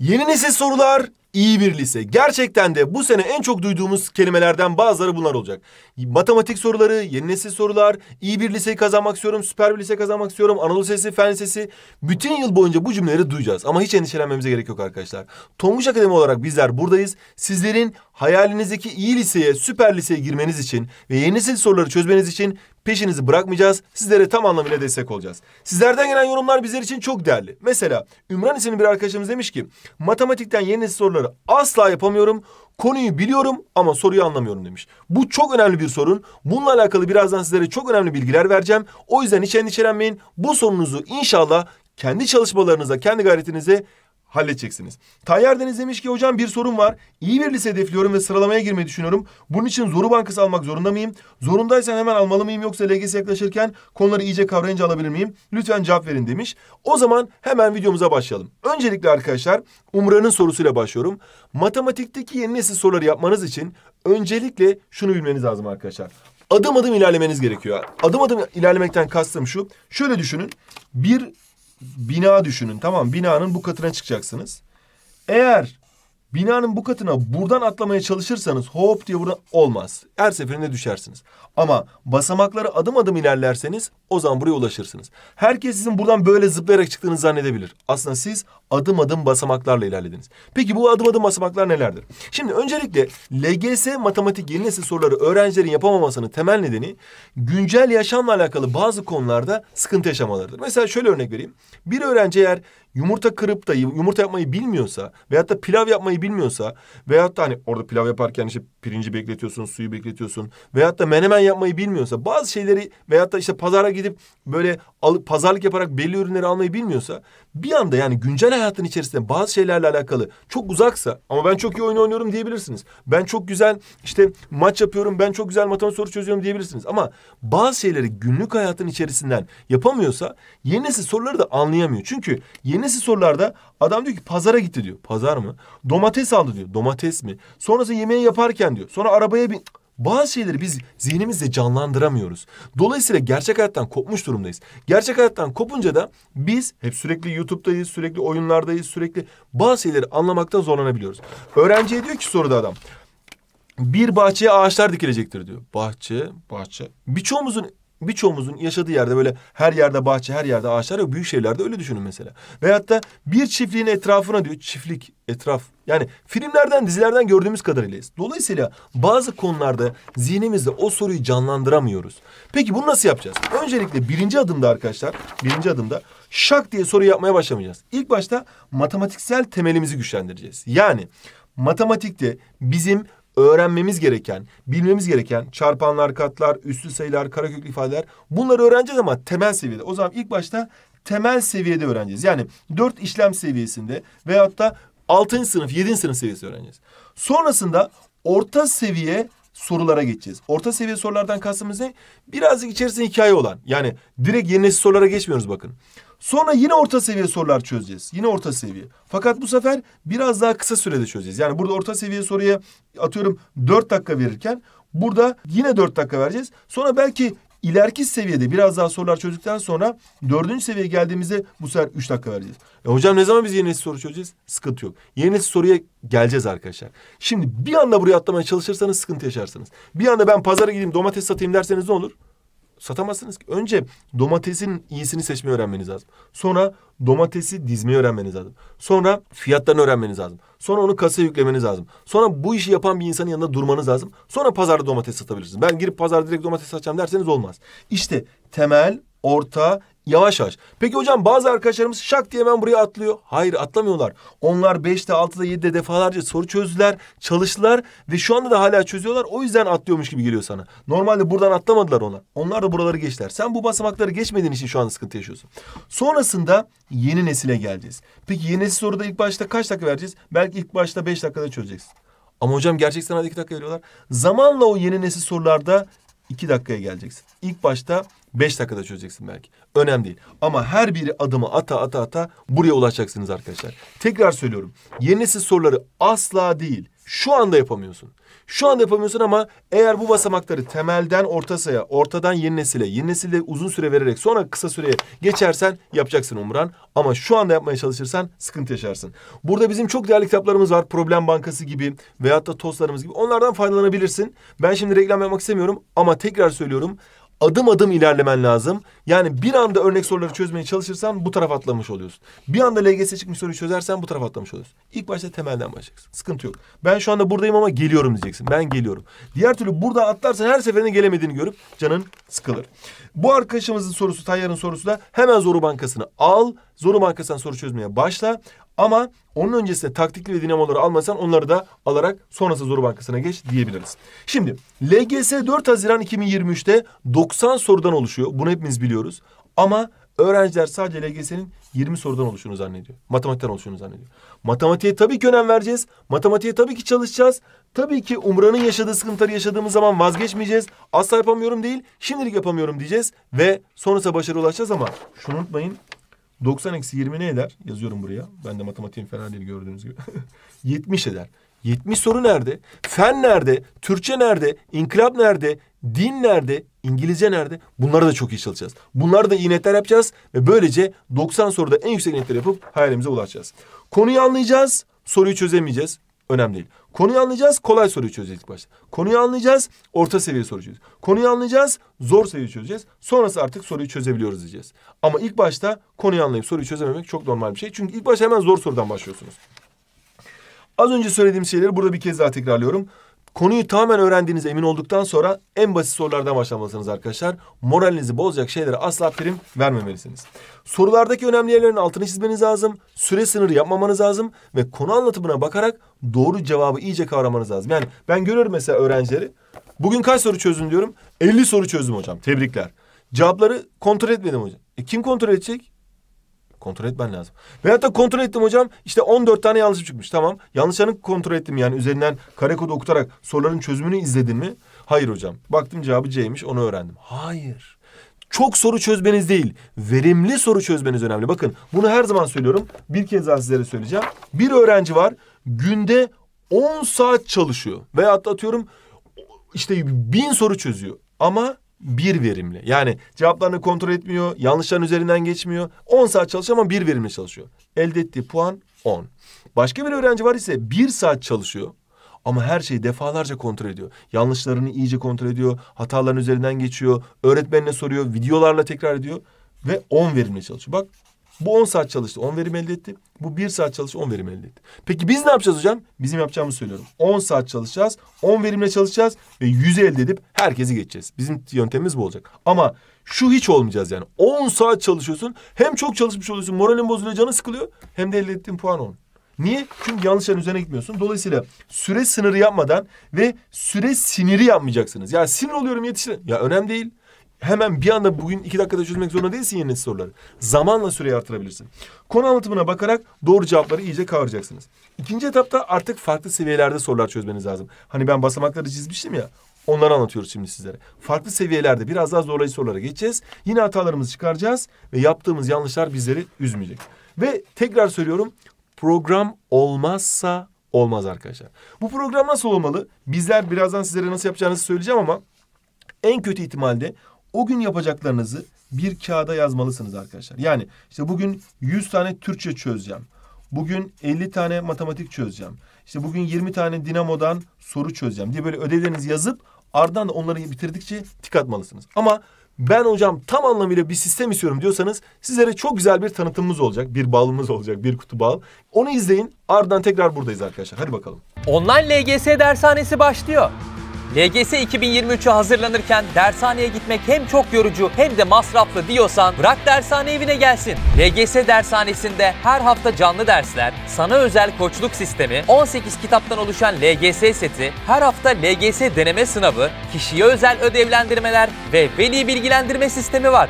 Yeni nesil sorular, iyi bir lise. Gerçekten de bu sene en çok duyduğumuz kelimelerden bazıları bunlar olacak. Matematik soruları, yeni nesil sorular, iyi bir liseyi kazanmak istiyorum, süper bir lise kazanmak istiyorum, Anadolu Lisesi, Fen Lisesi. Bütün yıl boyunca bu cümleleri duyacağız. Ama hiç endişelenmemize gerek yok arkadaşlar. Tonguç Akademi olarak bizler buradayız. Sizlerin hayalinizdeki iyi liseye, süper liseye girmeniz için ve yeni nesil soruları çözmeniz için Peşinizi bırakmayacağız. Sizlere tam anlamıyla destek olacağız. Sizlerden gelen yorumlar bizler için çok değerli. Mesela Ümran isimli bir arkadaşımız demiş ki matematikten yeni soruları asla yapamıyorum. Konuyu biliyorum ama soruyu anlamıyorum demiş. Bu çok önemli bir sorun. Bununla alakalı birazdan sizlere çok önemli bilgiler vereceğim. O yüzden hiç endişelenmeyin. Bu sorunuzu inşallah kendi çalışmalarınıza, kendi gayretinize halledeceksiniz. Tayyar Deniz demiş ki hocam bir sorun var. İyi bir lise hedefliyorum ve sıralamaya girmeyi düşünüyorum. Bunun için zoru bankası almak zorunda mıyım? zorundaysan hemen almalı mıyım yoksa LGS yaklaşırken konuları iyice kavrayınca alabilir miyim? Lütfen cevap verin demiş. O zaman hemen videomuza başlayalım. Öncelikle arkadaşlar Umra'nın sorusuyla başlıyorum. Matematikteki yeni nesil soruları yapmanız için öncelikle şunu bilmeniz lazım arkadaşlar adım adım ilerlemeniz gerekiyor. Adım adım ilerlemekten kastım şu. Şöyle düşünün. Bir bina düşünün tamam binanın bu katına çıkacaksınız. Eğer binanın bu katına buradan atlamaya çalışırsanız hop diye buradan olmaz. Her seferinde düşersiniz. Ama basamakları adım adım ilerlerseniz o zaman buraya ulaşırsınız. Herkes sizin buradan böyle zıplayarak çıktığını zannedebilir. Aslında siz adım adım basamaklarla ilerlediniz. Peki bu adım adım basamaklar nelerdir? Şimdi öncelikle LGS matematik yeni nesil soruları öğrencilerin yapamamasının temel nedeni güncel yaşamla alakalı bazı konularda sıkıntı yaşamalarıdır. Mesela şöyle örnek vereyim. Bir öğrenci eğer yumurta kırıp da yumurta yapmayı bilmiyorsa veyahut da pilav yapmayı bilmiyorsa veyahut da hani orada pilav yaparken işte pirinci bekletiyorsun, suyu bekletiyorsun veyahut da menemen yapmayı bilmiyorsa bazı şeyleri veyahut da işte pazara gidip böyle alıp pazarlık yaparak belli ürünleri almayı bilmiyorsa bir anda yani güncel hayatın içerisinde bazı şeylerle alakalı çok uzaksa ama ben çok iyi oyun oynuyorum diyebilirsiniz. Ben çok güzel işte maç yapıyorum, ben çok güzel matematik soru çözüyorum diyebilirsiniz. Ama bazı şeyleri günlük hayatın içerisinden yapamıyorsa yeni nesil soruları da anlayamıyor. Çünkü yeni nesil sorularda adam diyor ki pazara gitti diyor. Pazar mı? Domates aldı diyor. Domates mi? Sonrası yemeği yaparken diyor. Sonra arabaya bin... Bazı şeyleri biz zihnimizde canlandıramıyoruz. Dolayısıyla gerçek hayattan kopmuş durumdayız. Gerçek hayattan kopunca da biz hep sürekli YouTube'dayız, sürekli oyunlardayız, sürekli bazı şeyleri anlamakta zorlanabiliyoruz. Öğrenciye diyor ki soruda adam. Bir bahçeye ağaçlar dikilecektir diyor. Bahçe, bahçe. Birçoğumuzun birçoğumuzun yaşadığı yerde böyle her yerde bahçe, her yerde ağaçlar yok. Büyük şehirlerde öyle düşünün mesela. Veyahut da bir çiftliğin etrafına diyor çiftlik, etraf. Yani filmlerden, dizilerden gördüğümüz kadarıyla. Dolayısıyla bazı konularda zihnimizde o soruyu canlandıramıyoruz. Peki bunu nasıl yapacağız? Öncelikle birinci adımda arkadaşlar, birinci adımda şak diye soru yapmaya başlamayacağız. İlk başta matematiksel temelimizi güçlendireceğiz. Yani matematikte bizim öğrenmemiz gereken, bilmemiz gereken çarpanlar, katlar, üstü sayılar, karaköklü ifadeler bunları öğreneceğiz ama temel seviyede. O zaman ilk başta temel seviyede öğreneceğiz. Yani dört işlem seviyesinde veyahut da altıncı sınıf, yedinci sınıf seviyesi öğreneceğiz. Sonrasında orta seviye sorulara geçeceğiz. Orta seviye sorulardan kastımız ne? Birazcık içerisinde hikaye olan. Yani direkt yeni sorulara geçmiyoruz bakın. Sonra yine orta seviye sorular çözeceğiz. Yine orta seviye. Fakat bu sefer biraz daha kısa sürede çözeceğiz. Yani burada orta seviye soruya atıyorum dört dakika verirken burada yine dört dakika vereceğiz. Sonra belki ileriki seviyede biraz daha sorular çözdükten sonra dördüncü seviyeye geldiğimizde bu sefer üç dakika vereceğiz. E hocam ne zaman biz yeni nesil soru çözeceğiz? Sıkıntı yok. Yeni nesil soruya geleceğiz arkadaşlar. Şimdi bir anda buraya atlamaya çalışırsanız sıkıntı yaşarsınız. Bir anda ben pazara gideyim domates satayım derseniz ne olur? Satamazsınız ki. Önce domatesin iyisini seçmeyi öğrenmeniz lazım. Sonra domatesi dizmeyi öğrenmeniz lazım. Sonra fiyatlarını öğrenmeniz lazım. Sonra onu kasaya yüklemeniz lazım. Sonra bu işi yapan bir insanın yanında durmanız lazım. Sonra pazarda domates satabilirsiniz. Ben girip pazarda direkt domates satacağım derseniz olmaz. İşte temel, orta, Yavaş yavaş. Peki hocam bazı arkadaşlarımız şak diye hemen buraya atlıyor. Hayır atlamıyorlar. Onlar beşte, altıda, yedide defalarca soru çözdüler, çalıştılar ve şu anda da hala çözüyorlar. O yüzden atlıyormuş gibi geliyor sana. Normalde buradan atlamadılar onlar. Onlar da buraları geçtiler. Sen bu basamakları geçmediğin için şu anda sıkıntı yaşıyorsun. Sonrasında yeni nesile geleceğiz. Peki yeni nesil soruda ilk başta kaç dakika vereceğiz? Belki ilk başta beş dakikada çözeceksin. Ama hocam gerçek sınavda iki dakika veriyorlar. Zamanla o yeni nesil sorularda iki dakikaya geleceksin. İlk başta Beş dakikada çözeceksin belki. Önemli değil. Ama her biri adımı ata ata ata buraya ulaşacaksınız arkadaşlar. Tekrar söylüyorum. Yeni nesil soruları asla değil. Şu anda yapamıyorsun. Şu anda yapamıyorsun ama eğer bu basamakları temelden ortasaya, ortadan yeni nesile, yeni nesile uzun süre vererek sonra kısa süreye geçersen yapacaksın Umran. Ama şu anda yapmaya çalışırsan sıkıntı yaşarsın. Burada bizim çok değerli kitaplarımız var. Problem Bankası gibi veyahut da tostlarımız gibi. Onlardan faydalanabilirsin. Ben şimdi reklam yapmak istemiyorum ama tekrar söylüyorum adım adım ilerlemen lazım. Yani bir anda örnek soruları çözmeye çalışırsan bu taraf atlamış oluyorsun. Bir anda LGS çıkmış soruyu çözersen bu taraf atlamış oluyorsun. İlk başta temelden başlayacaksın. Sıkıntı yok. Ben şu anda buradayım ama geliyorum diyeceksin. Ben geliyorum. Diğer türlü burada atlarsan her seferinde gelemediğini görüp canın sıkılır. Bu arkadaşımızın sorusu, Tayyar'ın sorusu da hemen Zoru Bankası'nı al. Zoru Bankası'ndan soru çözmeye başla. Ama onun öncesinde taktikli ve dinamoları almasan onları da alarak sonrası zor Bankası'na geç diyebiliriz. Şimdi LGS 4 Haziran 2023'te 90 sorudan oluşuyor. Bunu hepimiz biliyoruz. Ama öğrenciler sadece LGS'nin 20 sorudan oluştuğunu zannediyor. Matematikten oluştuğunu zannediyor. Matematiğe tabii ki önem vereceğiz. Matematiğe tabii ki çalışacağız. Tabii ki Umra'nın yaşadığı sıkıntıları yaşadığımız zaman vazgeçmeyeceğiz. Asla yapamıyorum değil, şimdilik yapamıyorum diyeceğiz. Ve sonrasında başarı ulaşacağız ama şunu unutmayın. 90 eksi 20 ne eder? Yazıyorum buraya. Ben de matematiğim fena değil gördüğünüz gibi. 70 eder. 70 soru nerede? Fen nerede? Türkçe nerede? İnkılap nerede? Din nerede? İngilizce nerede? Bunları da çok iyi çalışacağız. Bunları da iyi netler yapacağız ve böylece 90 soruda en yüksek netler yapıp hayalimize ulaşacağız. Konuyu anlayacağız, soruyu çözemeyeceğiz. Önemli değil. Konuyu anlayacağız, kolay soruyu çözeceğiz ilk başta. Konuyu anlayacağız, orta seviye soruyu çözeceğiz. Konuyu anlayacağız, zor seviye çözeceğiz. Sonrası artık soruyu çözebiliyoruz diyeceğiz. Ama ilk başta konuyu anlayıp soruyu çözememek çok normal bir şey. Çünkü ilk başta hemen zor sorudan başlıyorsunuz. Az önce söylediğim şeyleri burada bir kez daha tekrarlıyorum. Konuyu tamamen öğrendiğiniz emin olduktan sonra en basit sorulardan başlamalısınız arkadaşlar. Moralinizi bozacak şeylere asla prim vermemelisiniz. Sorulardaki önemli yerlerin altını çizmeniz lazım. Süre sınırı yapmamanız lazım. Ve konu anlatımına bakarak doğru cevabı iyice kavramanız lazım. Yani ben görüyorum mesela öğrencileri. Bugün kaç soru çözdün diyorum. 50 soru çözdüm hocam. Tebrikler. Cevapları kontrol etmedim hocam. E kim kontrol edecek? Kontrol etmen lazım. Ve hatta kontrol ettim hocam. İşte 14 tane yanlış çıkmış. Tamam. Yanlışlarını kontrol ettim yani. Üzerinden kare kodu okutarak soruların çözümünü izledin mi? Hayır hocam. Baktım cevabı C'ymiş onu öğrendim. Hayır. Çok soru çözmeniz değil. Verimli soru çözmeniz önemli. Bakın bunu her zaman söylüyorum. Bir kez daha sizlere söyleyeceğim. Bir öğrenci var. Günde 10 saat çalışıyor. Veya hatta atıyorum işte bin soru çözüyor. Ama bir verimli. Yani cevaplarını kontrol etmiyor, yanlışların üzerinden geçmiyor. 10 saat çalışıyor ama bir verimli çalışıyor. Elde ettiği puan 10. Başka bir öğrenci var ise bir saat çalışıyor. Ama her şeyi defalarca kontrol ediyor. Yanlışlarını iyice kontrol ediyor. Hataların üzerinden geçiyor. Öğretmenine soruyor. Videolarla tekrar ediyor. Ve 10 verimli çalışıyor. Bak bu 10 saat çalıştı 10 verim elde etti. Bu 1 saat çalıştı 10 verim elde etti. Peki biz ne yapacağız hocam? Bizim yapacağımızı söylüyorum. 10 saat çalışacağız. 10 verimle çalışacağız ve 100 elde edip herkesi geçeceğiz. Bizim yöntemimiz bu olacak. Ama şu hiç olmayacağız yani. 10 saat çalışıyorsun. Hem çok çalışmış oluyorsun. Moralin bozuluyor, canı sıkılıyor. Hem de elde ettiğin puan 10. Niye? Çünkü yanlış üzerine gitmiyorsun. Dolayısıyla süre sınırı yapmadan ve süre siniri yapmayacaksınız. Ya sinir oluyorum yetişir. Ya önemli değil hemen bir anda bugün iki dakikada çözmek zorunda değilsin yeni soruları. Zamanla süreyi artırabilirsin. Konu anlatımına bakarak doğru cevapları iyice kavrayacaksınız. İkinci etapta artık farklı seviyelerde sorular çözmeniz lazım. Hani ben basamakları çizmiştim ya. Onları anlatıyoruz şimdi sizlere. Farklı seviyelerde biraz daha zorlayıcı sorulara geçeceğiz. Yine hatalarımızı çıkaracağız ve yaptığımız yanlışlar bizleri üzmeyecek. Ve tekrar söylüyorum program olmazsa olmaz arkadaşlar. Bu program nasıl olmalı? Bizler birazdan sizlere nasıl yapacağınızı söyleyeceğim ama en kötü ihtimalde o gün yapacaklarınızı bir kağıda yazmalısınız arkadaşlar. Yani işte bugün 100 tane Türkçe çözeceğim. Bugün 50 tane matematik çözeceğim. İşte bugün 20 tane dinamodan soru çözeceğim diye böyle ödevlerinizi yazıp ardından da onları bitirdikçe tik atmalısınız. Ama ben hocam tam anlamıyla bir sistem istiyorum diyorsanız sizlere çok güzel bir tanıtımımız olacak. Bir balımız olacak, bir kutu bal. Onu izleyin. Ardından tekrar buradayız arkadaşlar. Hadi bakalım. Online LGS dershanesi başlıyor. LGS 2023'e hazırlanırken dershaneye gitmek hem çok yorucu hem de masraflı diyorsan bırak dershane evine gelsin. LGS dershanesinde her hafta canlı dersler, sana özel koçluk sistemi, 18 kitaptan oluşan LGS seti, her hafta LGS deneme sınavı, kişiye özel ödevlendirmeler ve veli bilgilendirme sistemi var.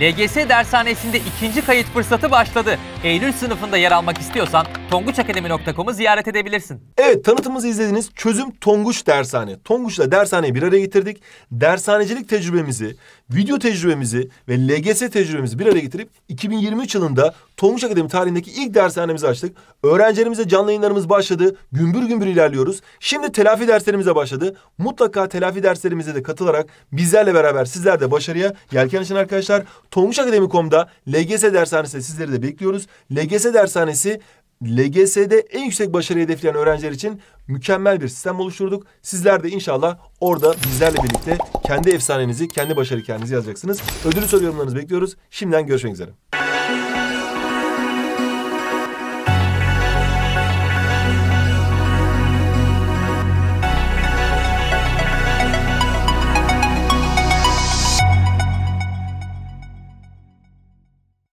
LGS dershanesinde ikinci kayıt fırsatı başladı. Eylül sınıfında yer almak istiyorsan Tonguçakademi.com'u ziyaret edebilirsin. Evet tanıtımımızı izlediniz. Çözüm Tonguç Dershane. Tonguç'la dershaneyi bir araya getirdik. Dershanecilik tecrübemizi, video tecrübemizi ve LGS tecrübemizi bir araya getirip 2023 yılında Tonguç Akademi tarihindeki ilk dershanemizi açtık. Öğrencilerimize canlı yayınlarımız başladı. Gümbür gümbür ilerliyoruz. Şimdi telafi derslerimize başladı. Mutlaka telafi derslerimize de katılarak bizlerle beraber sizler de başarıya yelken açın arkadaşlar. Tonguç Akademi.com'da LGS dershanesi sizleri de bekliyoruz. LGS dershanesi LGS'de en yüksek başarı hedefleyen öğrenciler için mükemmel bir sistem oluşturduk. Sizler de inşallah orada bizlerle birlikte kendi efsanenizi, kendi başarı kendinizi yazacaksınız. Ödülü soru yorumlarınızı bekliyoruz. Şimdiden görüşmek üzere.